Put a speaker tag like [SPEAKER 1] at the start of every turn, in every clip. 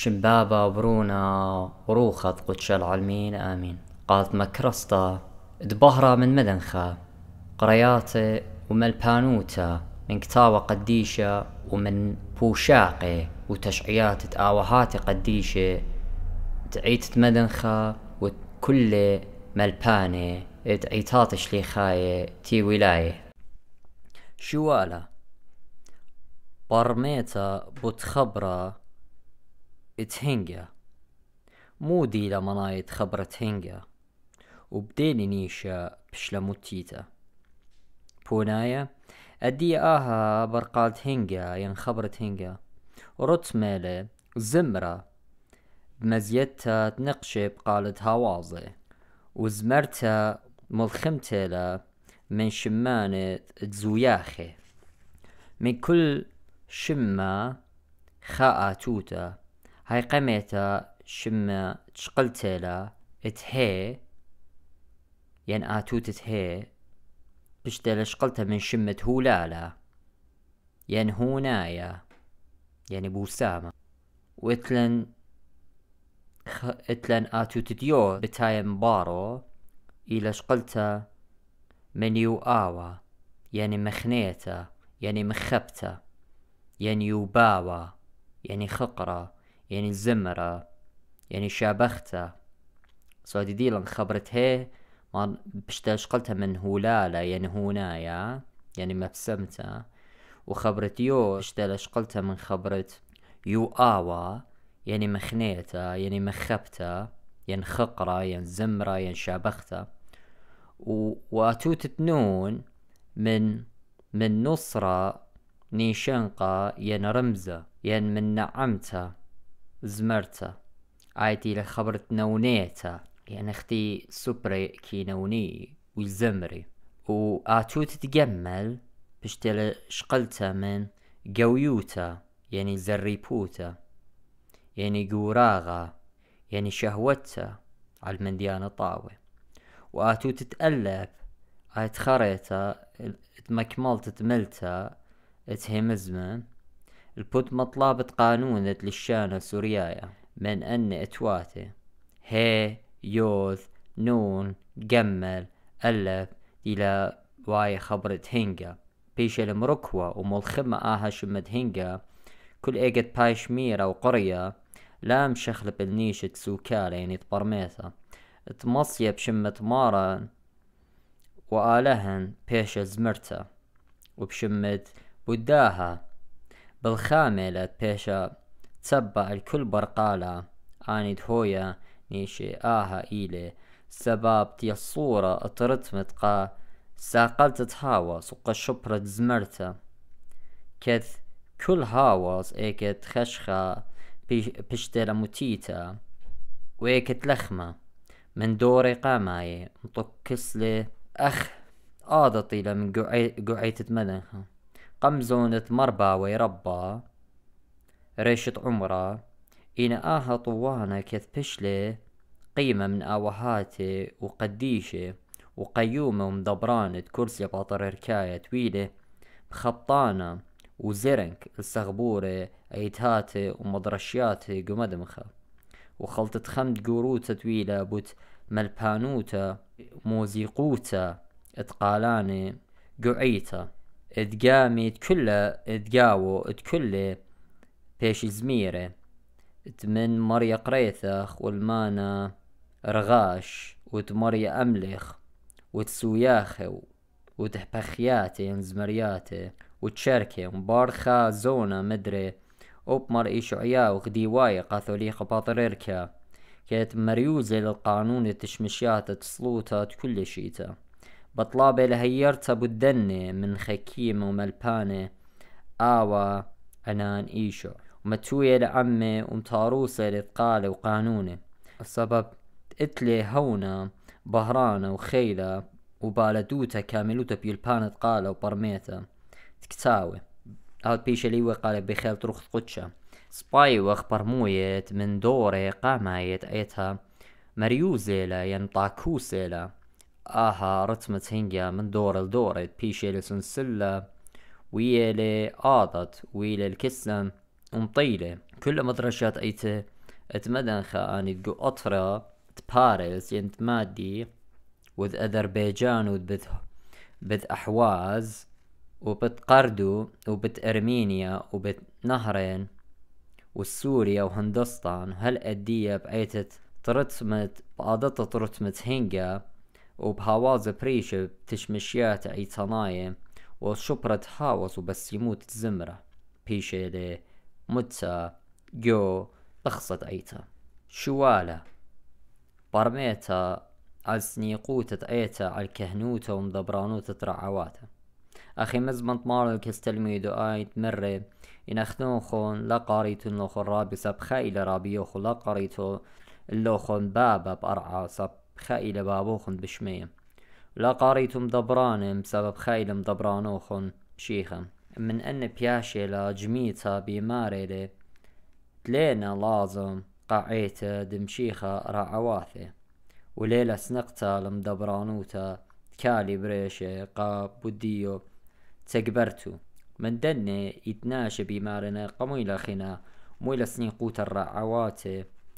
[SPEAKER 1] شمبابا برونا وروخة قدش العلمين آمين قالت مكرستا دبهرة من مدنخة قرياتي ومن من كتاوة قديشة ومن بوشاقي وتشعيات تآوهاتي قديشة تعيت مدنخة وكل ملبانة تعيتات شليخاية تي ولاية شوالة برميتا بوتخبره تهنجا مودي لمنايت خبرة تهنجا وبديني نيشا بشلموتيتا بونايا أدي آها برقالت هنجا ين خبرة تهنجا ورط مالي زمرة بمزيتا تنقشي بقالت هوازي وزمرتا ملخمتالا من شمانة تزوياخي من كل شمة خاء توتا هاي قميتا شما تشقلتيلا تهي ين يعني آتو تتهي بشتلا شقلتا من شمة هولالا ين يعني هونايا يعني بوسامة واتلن خ... اتلن آتو تديو بتاي مبارو إلى من يو آوا يعني مخنيتا يعني مخبتا يعني يوباوا يعني خقرة يعني الزمرة يعني شابختة سعودي ديلا خبرت هي ما قلتها من هلالة يعني هنايا يعني مبسمتها وخبرة يو قلتها من خبرة يو آوا يعني مخنيتها يعني مخبتها يعني خقرة يعني زمرة يعني شابختة و... وأتوتة نون من من نصرة نيشنقة ين رمزة ين من نعمتها زمرتا عادي لخبرت نونيتا يعني اختي سوبري كي نوني وزمري واتو تتجمل بشتل شقلتا من قويوتا يعني زريبوتا يعني قوراغا يعني شهوتا على المنديانة طاوة واتو تتألب اتخريتا اتمكملت تملتا اتهمزمن البود مطلابة قانونة للشانة سوريايا من أن اتواتي هي يوث نون قمل ألف إلى واي خبرة هنجا بيش المركوة وملخمة آها شمد هنجا كل إيجت بايش ميرا وقرية لام شخلب النيشة سوكالة يعني تبرميثا تمصيب بشمت مارا وآلهن بيش زمرتا وبشمت بداها بالخاملة بيشا تسبع الكل برقالة آني دهويا نيشي آها إيلي سباب تي الصورة اطرت متقا ساقلت تهاوى سوق الشبرة زمرتا كث كل هاوس ايكت خشخة بشترا متيتا ويكت لخمة من دوري قاماي مطك أخ آضتي لمن قعيتت مدنها قمزون تمربى ويربى ريشة عمره طوانا آه طوانة بشلة قيمة من آوهاتي آه وقديشة وقيومة ومدبرانة كرسي باطر ركاية طويلة بخطانة وزرنك السغبورة أيتهاتي ومدرشياتي قمدمخة وخلطة خمد قروتة طويلة بوت ملبانوتة موزيقوتة اتقالاني قعيتة تقامي تكلا ادقاو تكله بيش زميرة تمن مريا قريثخ والمانا رغاش وتمريا أملخ وتسوياخه وتحبخياتي انزمرياتي وتشاركي مبارخة زونا مدري أبمر إيش عيا وخدي واي قاثوليق باطريركا كانت مريوزة للقانون التشمشيات تسلوتات كل شيتا بطلابي لهيرتا بدنة من خكيم وملبانة آوى أنان إيشو ومتوية لعمي ومطاروسة لثقالة وقانونة السبب اتلي هونا بهرانة وخيلة وبالدوتا كاملوتا بيلبانة قالة وبرميتا تكتاوي هاد بيش اللي وقال بخيل تروخ قدشة سباي واخبر مويت من دوري قامايت ايتها مريوزيلا ينطاكوسيلا يعني آها رتمت هنجا من دور لدورة بيشيل سنسلة آه، ويلي آضت ويلي الكسن مطيلة كل مدرجات ايته اتمدن اني تقو أطرة تباريس ينت مادي وذ أذربيجان وذ بذ أحواز وبت قردو وبت أرمينيا وبت نهرين والسوريا وهندستان هل أدية بعيتت ترتمت بقادتها ترتمت هنجا وبهاواز بريشة بتشمشيات عي تناية وشبرة تهاوز وبس يموت الزمرة بيشة دي متى جو تخصت عيتا شوالة برميتا عالسنيقوتة عيتا عالكهنوتة ومدبرانوتة رعواتا أخي مزمن طمار دو آيت مرة ينخنوخون لقاريتو نوخن رابي سب خيل رابيوخو قاريتو اللوخون بابا بأرعى سب خائلة بابوخن بشمية لا قاريتم دبرانم بسبب خائل دبرانوخن شيخم من أن بياشيلا جميتا بماريلي تلينا لازم قاعيتا دمشيخة رعواثي وليلة سنقتا لمدبرانوتا كالي بريشي قا بوديو تكبرتو من دني يتناشى بمارنا قمويلة خنا مويلة سنين قوت الرعوات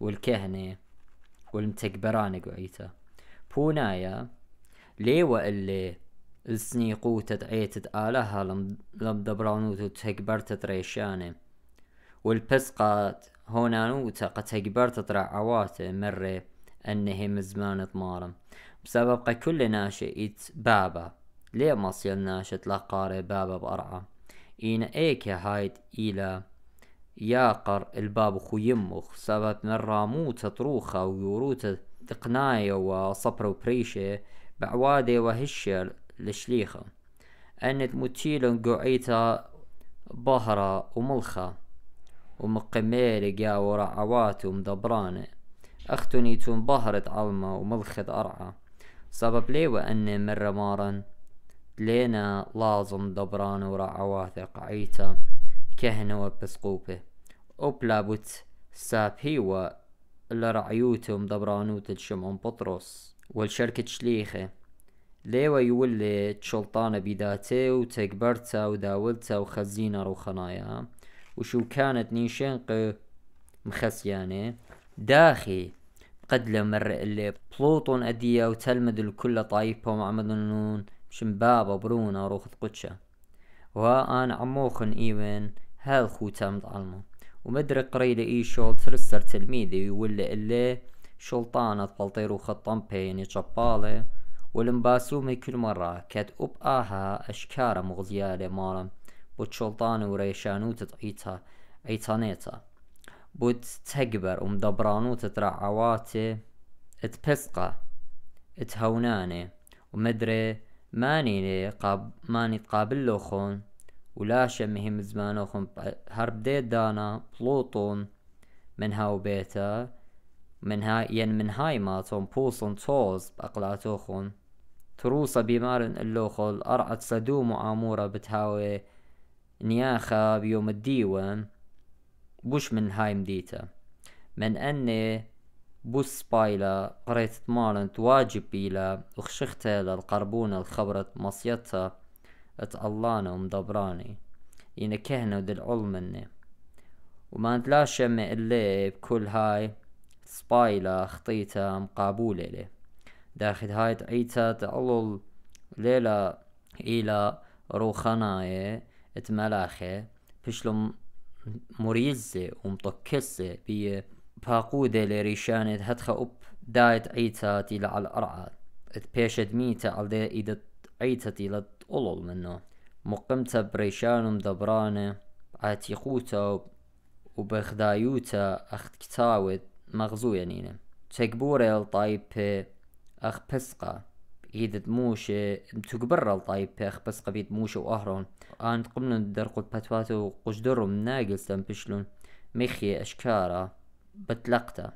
[SPEAKER 1] والكهنة والمتكبران وعيتا بونايا ليوا اللي السنيقو تدعيت آلها لم دبرانو تكبرت تريشانه والبسقات هونانو قد تكبرتا ترعوات مري أنه مزمان طمارم بسبب قا كل ناشئة بابا ليه مصير ناشئ لقاري بابا بارعا اين إيكي هايد إلى ياقر الباب يمخ سابت نرامو طروخة ويوروت تقناية وصبر وبريشة بعوادة وهشة لشليخة أنت متيلن قعيتا بهرة وملخة ومقميري ورا عوات ومدبرانة أختني تون بهرت علمة وملخت أرعى سبب ليه وأن مرة مارن لينا لازم دبران ورا عواثق عيته كهنة پسقوپێ او بلابوت ساب هيوا لرعيوتهم دبرانوت الشمعون بطرس والشركة شليخة ليوا يولي لێ چڵتانە وتكبرتا وداولتا وخزينة روخنايا وشو كانت نيشنق ڕوخەنایە داخي قد اللي بلوطن أدية وتلمد الكل طايفهم عمدنون شمبابا شمبابة برونا روخت قدشة وان عموخن ايمن هاذ خوتا مطعلمه ومدري قريدة اي شول ترسر تلميذي ولا اللي شلطانة بلطير وخطمبه يعني جبالة والمباسومي كل مرة كات أب آها أشكارة مغزيالة مالا بود شلطانة وريشانو تعيتها عيتانيتا بود تكبر ومدبرانو تترعواتي اتبسقا اتهوناني ومدري ماني قاب ماني تقابل له خون ولا شمه زمانه خون هرب دانا بلوطون من هاو بيتا من هاي ين من هاي ماتون بوصن توز بأقلاتو خون تروسا بمارن اللوخل أرعت صدوم وآمورة بتهاوي نياخا بيوم الديوان بوش من هاي مديتا من أني بوس بايلا قريت تمارنت واجب بيلا وخشختها للقربونة الخبرة مصيتها اتقلانة ومدبراني ينا يعني كهنة ودل علمني وما نتلاشى شمع اللي بكل هاي سبايلا خطيتها مقابولة لي داخل هاي تعيتها تعلل ليلة إلى روخاناي اتملاخي بشلم مريزة ومطكسة بيه باقودة لريشانة هتخا أب دايت عيتاتي لعل أرعى اتبيشد ميتا على إيدت تيلا تقلل منه مقمتا بريشانة دبرانة عتيقوتا وبخدايوتا أخت كتاوة مغزو ينينه تكبورة الطايب أخ بسقة إيدة موشة تكبر الطايب أخ بسقة بيد موشة وأهرون آن قمنا درقو باتواتو قجدرو من ناقل سنبشلون مخي أشكارا بتلقتا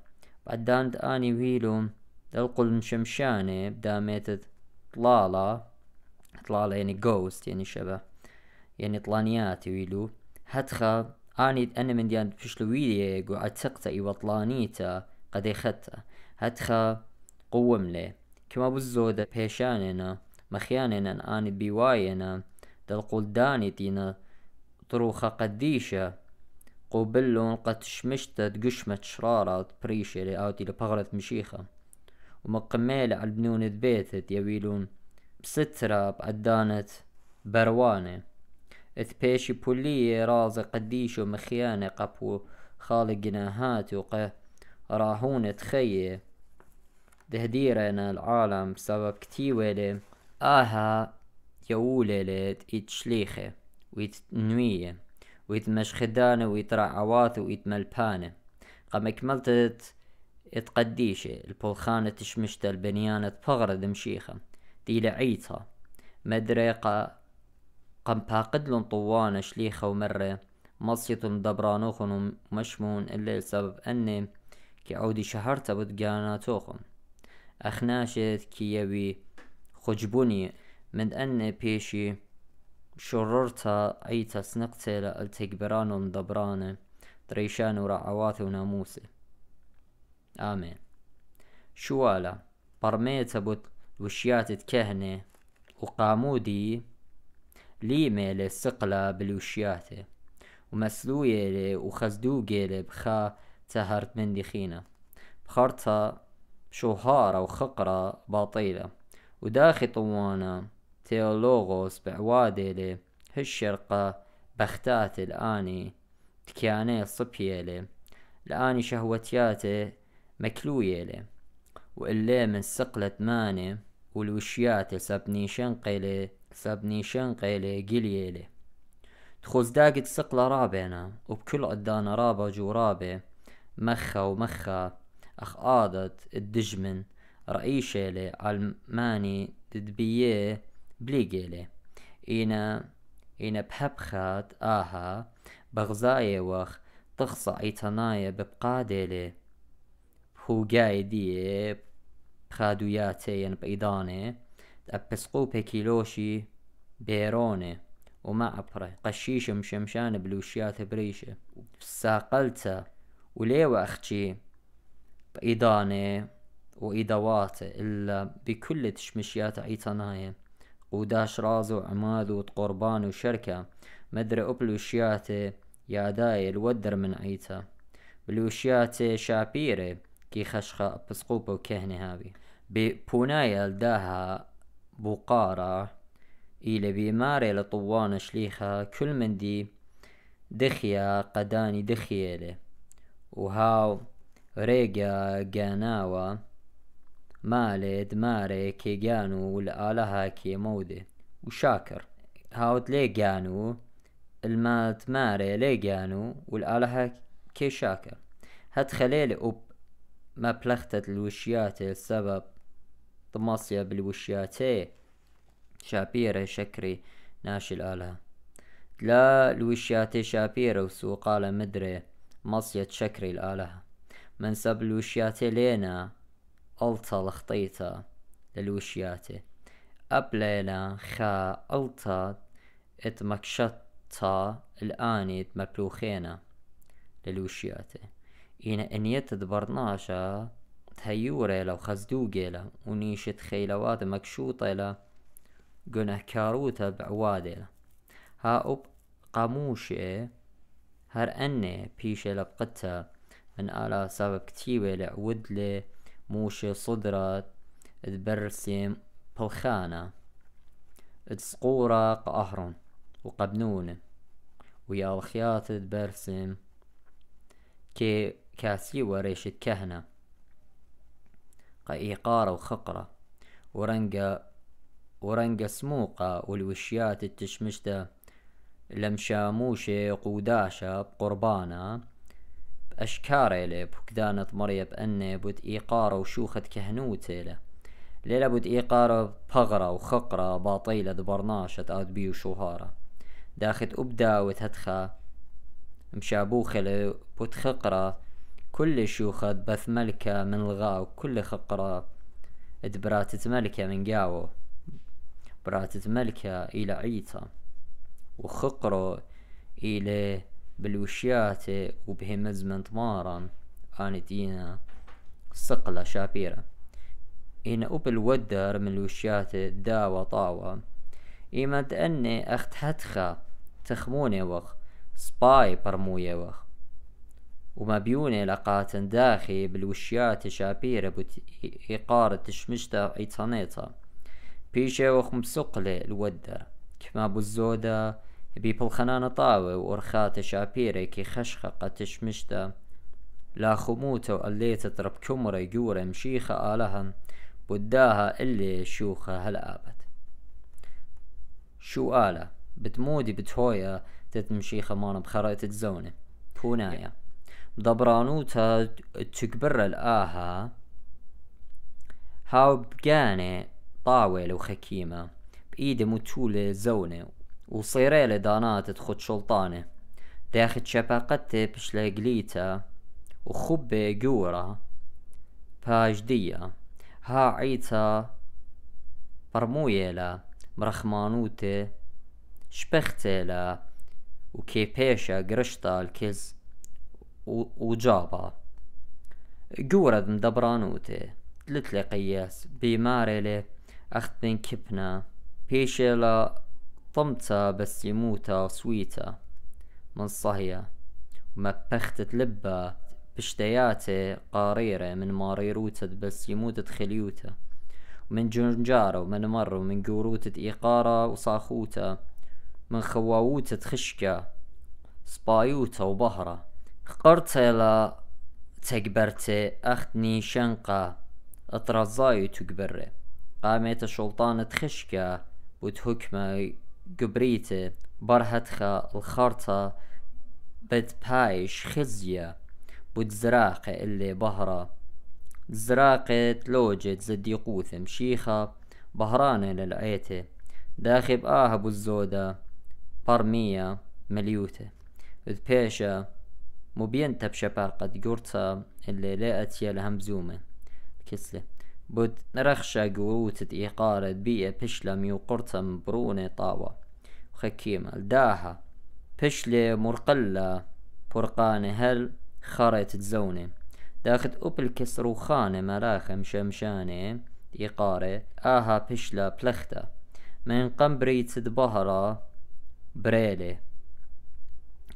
[SPEAKER 1] بعد داند اني ويلو دلقل نشمشاني بدا بداميت طلالة طلالة يعني جوست يعني شبه يعني طلانياتي ويلو هتخا اني انا من ديان فشلو يقو عتقتا اي وطلانيتا قد يختا هتخا قوم لي كما بزودة بيشانينا مخيانينا اني بيواينا دلقل داني تينا طروخة قديشة قوبلون قد شمشتت قشمت شرارة بريشة لآوتي لبغرت مشيخة ومقميلة على البنون البيت يبيلون بسترة بعدانة بروانة اثبيشي بولية رازة قديش ومخيانة قبو خالق جناهات وق راهونة تخيي دهديرنا العالم بسبب كتيوالي آها يوللت إتشليخة ويتنوية ويتمش خدانة ويترع عواث ويتمل بانة قم اكملتت اتقديشة البلخانة تشمشت البنيانة تفغر دمشيخة لعيتها مدريقة قم باقدلن طوانة شليخة ومرة مصيت دبرانوخن ومشمون إلا لسبب أني كعودي شهرت بدقاناتوخن أخناشت يبي خجبوني من أن بيشي شررتا عيتا سنقتي التكبران دبران دريشان رعواث وناموس آمين شوالا برميتا بوت وشيات كهنة وقامودي ليمة لسقلة بالوشيات ومسلوية لي وخزدوقة لي بخا تهرت من دخينا بخرطة شهارة وخقرة باطيلة وداخي طوانا تيولوغوس بعواديلي هالشرقة بختات الآني تكياني صبيلي الآني شهوتياتي مكلويلي وإلي من سقلة ماني والوشيات سبني شنقلي سبني شنقلي قليلي تخوز داقت سقلة رابينا وبكل قدانا رابا جورابي مخة ومخة أخ آضت الدجمن رئيشيلي علماني تدبيه بليجيلي إنا إنا بحبخات آها ئاها وخ تخصى تخسە ببقاديلي بە جاي دي بخادوياتي ين پەیدانێ تأبسقو بكيلوشي بيروني وما أبرى قشيش مشمشان بلوشيات بريشة ساقلتا وليه أختي بإيداني وإدواته إلا بكل تشمشيات عيتناية وداش راز وعماد وقربان وشركة مدري أبل وشياته يا دايل ودر من عيتا بلوشياتي شابيري كي خشخة بسقوبة وكهنة هابي ببونايا الداها بقارة إلى بيماري لطوان شليخة كل من دي دخيا قداني دخيالي وهاو ريقا قاناوة مالد ماري جانو والآلهة كي مودي وشاكر هاوت جانو المات ماري لي جانو والآلهة كي شاكر هاد خليل أوب ما بلختت الوشياتي السبب طماصية بالوشياتي شابيرة شكري ناشي الآلهة لا الوشياتي شابيرة وسوقالة مدري مصية شكري الآلهة منسب الوشياتي لينا ألتا لخطيتا للوشياتي أبلينا خا ألتا اتمكشتا الآني اتمبلوخينا للوشياتي إينا إنيت دبرناشا تهيوري لو خزدوغي لا ونيشة خيلوات مكشوطة لا قنا كاروتا بعوادي لا ها أب قاموشي هر أني بيشي لبقتها من آلا سبب كتيبة لعودلي موشي صدرة تبرسم بلخانة تسقورة قهرن وقبنونة ويا الخياط تبرسم كي كاسي وريشة كهنة قيقارة وخقرة ورنقة ورنقة سموقة والوشيات التشمشتة لمشاموشة قوداشة بقربانة أشكار إلي بكدانة مريب أني بود إيقاره وشوخة كهنوت إلي ليلة بود إيقاره بغرة وخقرة باطيلة دبرناشة آد بيو شهارة داخت أبدا وتدخى مشابوخة بود خقرة كل شوخة بث ملكة من الغاو كل خقرة دبراتة ملكة من قاو براتت ملكة إلى عيتا وخقرة إلى بالوشياتي وبهمزمن طمارن آني دينا صقلة شابيرة إن اوب الودر من الوشياتي داوة طاوة ايما تأني أخت هتخا تخموني وخ سباي برموية وخ وما بيوني لقاتن داخي بالوشيات شابيرة بوت إقارة تشمشتا ايتانيتا بيشي وخ مسقلي الودر كما بو الزودة بيبلخنانە تاوە و كي شاپێرێکی قتش مشتا لا ئەلێتە ترب کومڕێ گورە مشیخە ئالە هەم بداها ئلێ شوخة هل ئابەت شو آلة بتمودی بتهويا تت مانا بخرائط الزونة زەونێ دبرانوتا دەبرانوتە الآها هاو بگانێ طاوة لو خەکیمە بإيدي متولة زونة وصيريلة دانات تخد شلطانة داخد شباقتي بش لقليتا وخبة جورة باجدية ها عيتا برمويلا مرخمانوتي شبختيلا وكيبيشا قرشتا الكز وجابا جورد مدبرانوتي تلتلي قياس بمارلي أخت من كبنا بيشيلا صمتا بس يموتا سويتا من صهيا بختت لبا بشتياتي قاريرة من ماريروتة بس يموتت خليوتة ومن جنجارة ومن مر ومن قوروتة إيقارة وصاخوتة من خواوتة خشكة سبايوتة وبهرة لا تكبرتي أختني شنقة اطرزاي تكبري قامت الشلطان خشكة وتهكمة قبريتة برهتخة الخرطة بد بايش خزية بود زراقة اللي بهرة زراقة تلوجت زديقوث مشيخة بهرانة للعيتة داخب بآها بالزودة برمية مليوتة بيشة مبينتا بشباقة قرطة اللي لقت يا الهمزومة كسلة بود رخشة قروتة إيقارة بيئة بشلم قرطة مبرونة طاوة خكيمة الداها بشلي مرقلة برقانة هل خريت تزونة داخت أبلكس روخانة مراخم شمشانة إقارة آها بشلا بلختة من قمبري تدبهرة بريلي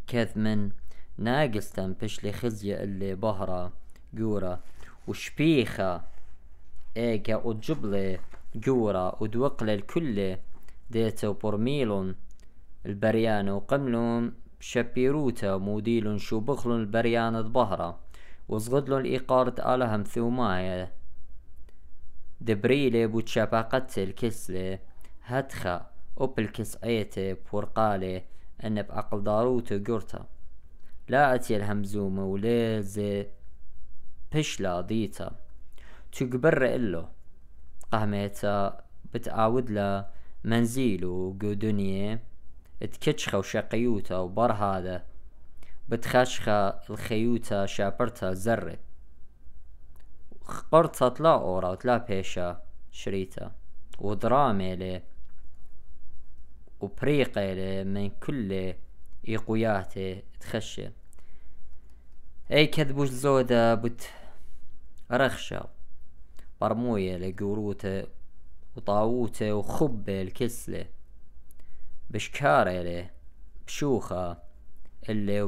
[SPEAKER 1] كذ من ناقستن بشلي خزية اللي بهرة جورة وشبيخة ايكا وجبلي جورة ودوقل الكل ديتو برميلون البريان وقملن شبيروتا موديلن شو بخلن البريان بظهره وصغدلن إقارة آلهم ثوماية دبريلي بوتشاباقت الكسلة هتخا أوبل أيتي بورقالي أن بأقل داروتو قرتا لا أتي الهمزومة وليزي بشلا ديتا تقبر إلو قهميتا بتعاود له منزيلو قدنيه تكتشخة وشقيوتة وبر هذا بتخشخة الخيوتة شابرتها زرة خبرتها تلا أورا وتلا بيشا شريتا ودرامي لي وبريقي لي من كل إيقوياتي تخشي أي كذبوش زودا بت رخشة برموية لقروته وطاووته وخبه الكسله إلي بشوخة اللي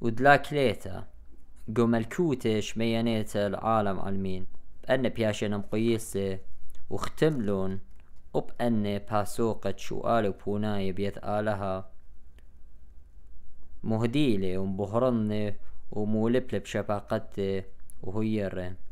[SPEAKER 1] ودلاك ليتا قوم الكوتش ميانيتا العالم علمين بأن بياشن مقيسة وختملون وبأن باسوقة شوال وبوناي بيت آلها مهديلي ومبهرني ومولبلب شفاقتي وهيرن